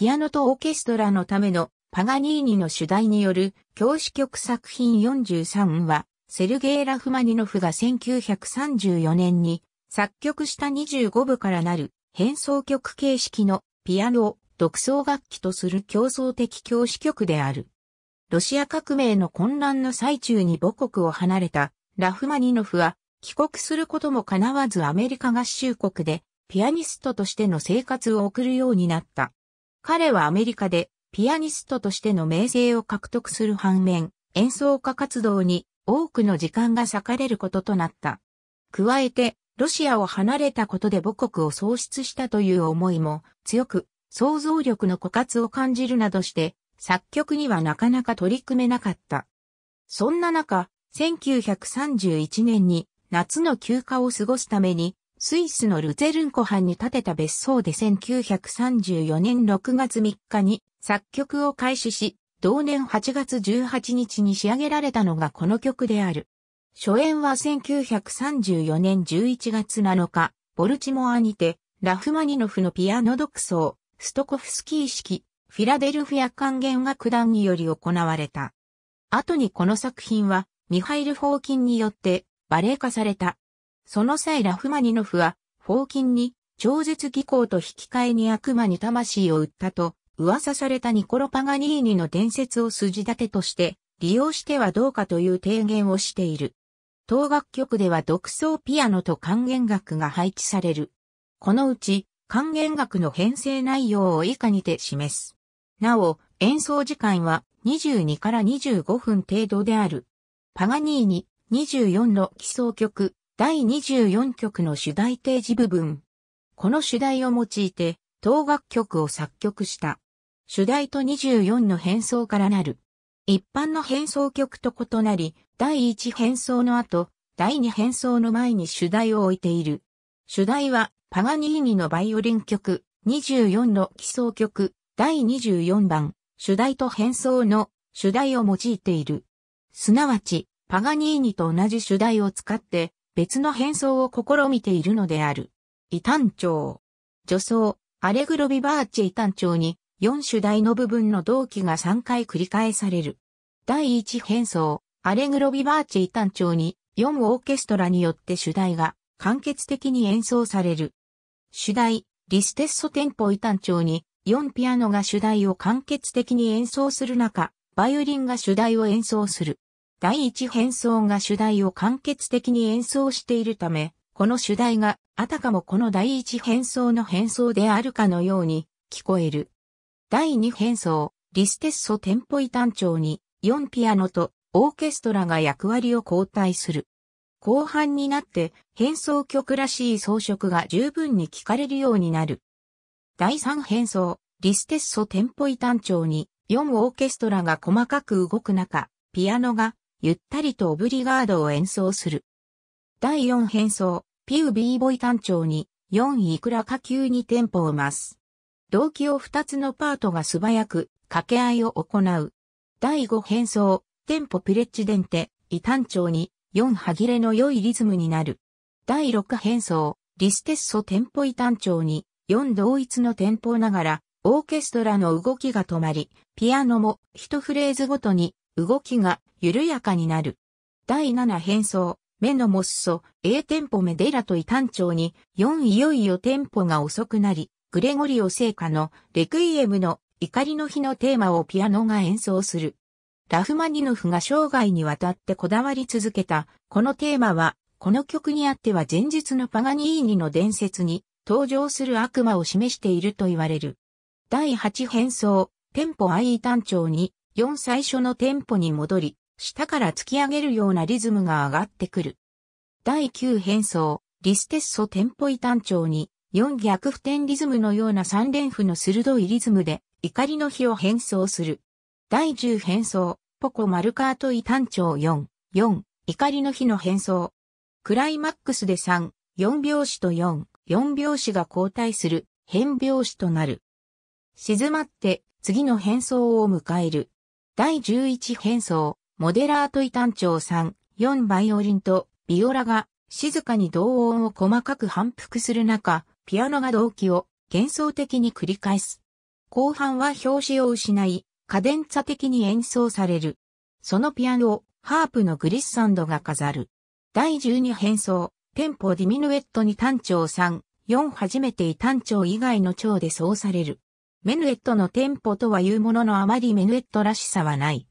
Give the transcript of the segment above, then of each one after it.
ピアノとオーケストラのためのパガニーニの主題による教師曲作品43は、セルゲイ・ラフマニノフが1934年に作曲した25部からなる変奏曲形式のピアノを独奏楽器とする競争的教師曲である。ロシア革命の混乱の最中に母国を離れたラフマニノフは帰国することも叶わずアメリカ合衆国でピアニストとしての生活を送るようになった。彼はアメリカでピアニストとしての名声を獲得する反面、演奏家活動に多くの時間が割かれることとなった。加えて、ロシアを離れたことで母国を喪失したという思いも強く、想像力の枯渇を感じるなどして、作曲にはなかなか取り組めなかった。そんな中、1931年に夏の休暇を過ごすためにスイスのルゼルンコ藩に建てた別荘で1934年6月3日に作曲を開始し、同年8月18日に仕上げられたのがこの曲である。初演は1934年11月7日、ボルチモアにて、ラフマニノフのピアノ独奏、ストコフスキー式、フィラデルフィア管弦楽団により行われた。後にこの作品は、ミハイル・フォーキンによって、バレエ化された。その際ラフマニノフは、フォーキンに、超絶技巧と引き換えに悪魔に魂を売ったと、噂されたニコロ・パガニーニの伝説を筋立てとして、利用してはどうかという提言をしている。当楽曲では独奏ピアノと還元楽が配置される。このうち、還元楽の編成内容を以下にて示す。なお、演奏時間は22から25分程度である。パガニーニ24の基奏曲、第24曲の主題提示部分。この主題を用いて、当楽曲を作曲した。主題と24の変奏からなる。一般の変奏曲と異なり、第1変奏の後、第2変奏の前に主題を置いている。主題は、パガニーニのバイオリン曲、24の基礎曲、第24番、主題と変奏の主題を用いている。すなわち、パガニーニと同じ主題を使って、別の変装を試みているのである。異端調。女装、アレグロビバーチ異端調に、4主題の部分の同期が3回繰り返される。第1変装、アレグロビバーチ異端調に、4オーケストラによって主題が完結的に演奏される。主題、リステッソテンポ異端調に、4ピアノが主題を完結的に演奏する中、バイオリンが主題を演奏する。第一変奏が主題を完結的に演奏しているため、この主題があたかもこの第一変奏の変奏であるかのように聞こえる。第二変奏、リステッソテンポイ単調に4ピアノとオーケストラが役割を交代する。後半になって変奏曲らしい装飾が十分に聞かれるようになる。第3変奏、リステッソテンポイ単調に4オーケストラが細かく動く中、ピアノがゆったりとオブリガードを演奏する。第4変奏、ピウビーボイ単調に4いくら下級にテンポを増す。動機を2つのパートが素早く掛け合いを行う。第5変奏、テンポピレッジデンテ、異単調に4歯切れの良いリズムになる。第6変奏、リステッソテンポ異単調に4同一のテンポながら、オーケストラの動きが止まり、ピアノも一フレーズごとに動きが緩やかになる。第7変装、目のモッソ、A 店舗メデラと異単調に、4いよいよ店舗が遅くなり、グレゴリオ聖歌のレクイエムの怒りの日のテーマをピアノが演奏する。ラフマニノフが生涯にわたってこだわり続けた、このテーマは、この曲にあっては前日のパガニーニの伝説に登場する悪魔を示していると言われる。第8変装、テンポ IE 単調に、4最初のテンポに戻り、下から突き上げるようなリズムが上がってくる。第9変装、リステッソテンポイ単調に、4逆不転リズムのような3連符の鋭いリズムで、怒りの日を変装する。第10変装、ポコマルカートイ単調4、4、怒りの日の変装。クライマックスで3、4拍子と4、4拍子が交代する、変拍子となる。静まって、次の変装を迎える。第11変装。モデラートイ単調3、4バイオリンとビオラが静かに同音を細かく反復する中、ピアノが動機を幻想的に繰り返す。後半は表紙を失い、カデンツァ的に演奏される。そのピアノをハープのグリッサンドが飾る。第12変奏、テンポディミヌエットに単調3、4初めて異単調以外の調でそうされる。メヌエットのテンポとは言うもののあまりメヌエットらしさはない。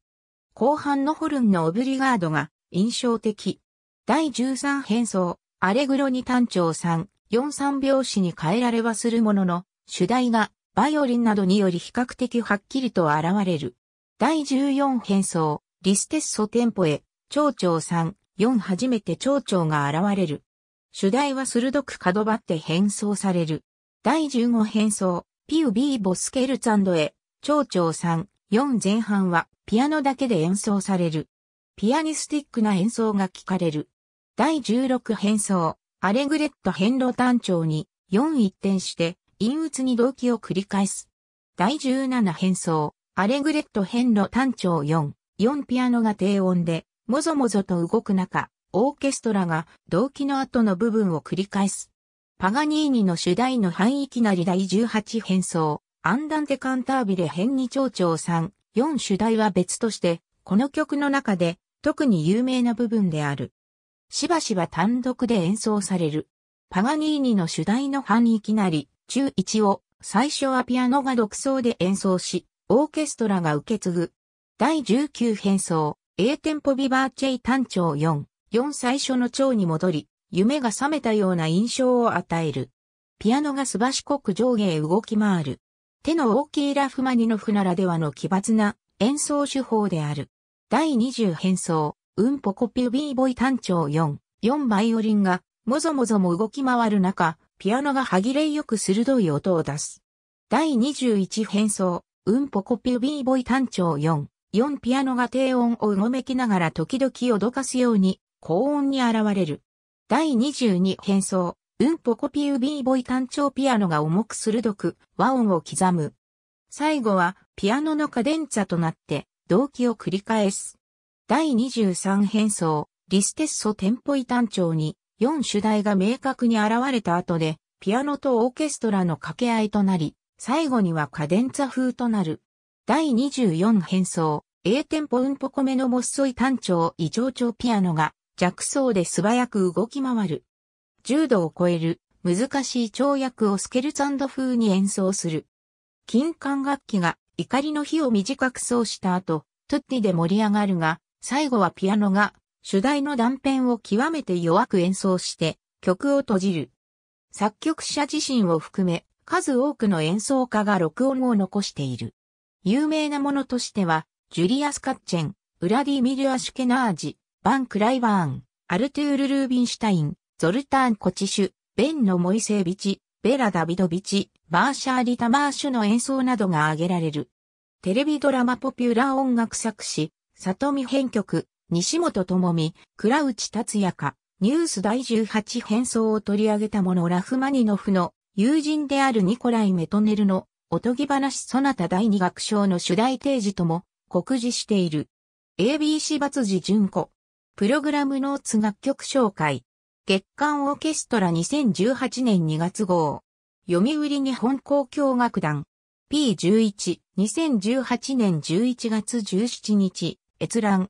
後半のホルンのオブリガードが印象的。第13変奏、アレグロに単調3、43拍子に変えられはするものの、主題がバイオリンなどにより比較的はっきりと現れる。第14変奏、リステッソテンポへ、蝶々3、4初めて蝶々が現れる。主題は鋭く角張って変奏される。第15変奏、ピウビーボスケルツァンドへ、蝶々3、4前半はピアノだけで演奏される。ピアニスティックな演奏が聞かれる。第16変奏、アレグレット変路単調に4一転して陰鬱に動機を繰り返す。第17変奏、アレグレット変路単調4、4ピアノが低音で、もぞもぞと動く中、オーケストラが動機の後の部分を繰り返す。パガニーニの主題の範囲いきなり第18変奏、アンダンテカンタービレ編に蝶々さん、4主題は別として、この曲の中で特に有名な部分である。しばしば単独で演奏される。パガニーニの主題の範囲きなり、中1を最初はピアノが独奏で演奏し、オーケストラが受け継ぐ。第19変奏、A テンポビバーチェイ単調4、4最初の蝶に戻り、夢が覚めたような印象を与える。ピアノがすばしこく上下へ動き回る。手の大きいラフマニノフならではの奇抜な演奏手法である。第20変奏、うんぽこピュビーボイ単調4、4バイオリンが、もぞもぞも動き回る中、ピアノが歯切れよく鋭い音を出す。第21変奏、うんぽこピュビーボイ単調4、4ピアノが低音をうごめきながら時々脅かすように、高音に現れる。第22変奏、うんポコピービーボイ単調ピアノが重く鋭く和音を刻む。最後はピアノのカデンツァとなって動機を繰り返す。第23変奏、リステッソテンポイ単調に4主題が明確に現れた後でピアノとオーケストラの掛け合いとなり、最後にはカデンツァ風となる。第24変奏、A テンポうんポこめのもっそい単調異常調ピアノが弱奏で素早く動き回る。重度を超える難しい跳躍をスケルツァンド風に演奏する。金管楽器が怒りの日を短く奏した後、トゥッティで盛り上がるが、最後はピアノが主題の断片を極めて弱く演奏して曲を閉じる。作曲者自身を含め数多くの演奏家が録音を残している。有名なものとしては、ジュリアス・カッチェン、ウラディミル・アシュケナージ、バン・クライバーン、アルトゥール・ルービンシュタイン、ゾルタン・コチシュ、ベンノ・モイセービチ、ベラ・ダビドビチ、バーシャー・リタマーシュの演奏などが挙げられる。テレビドラマポピュラー音楽作詞、里見編曲、西本智美、倉内達也か、ニュース第18変奏を取り上げたものラフマニノフの友人であるニコライ・メトネルのおとぎ話ソナタ第二楽章の主題提示とも告示している。ABC ジ字ン子。プログラムノーツ楽曲紹介。月刊オーケストラ2018年2月号。読売日本交響楽団。P11、2018年11月17日、閲覧。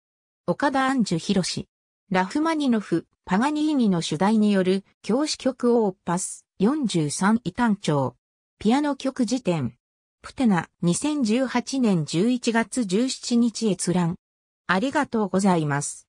岡田安寿博士。ラフマニノフ、パガニーニの主題による教師曲オーパス43位単調。ピアノ曲辞典。プテナ2018年11月17日閲覧。ありがとうございます。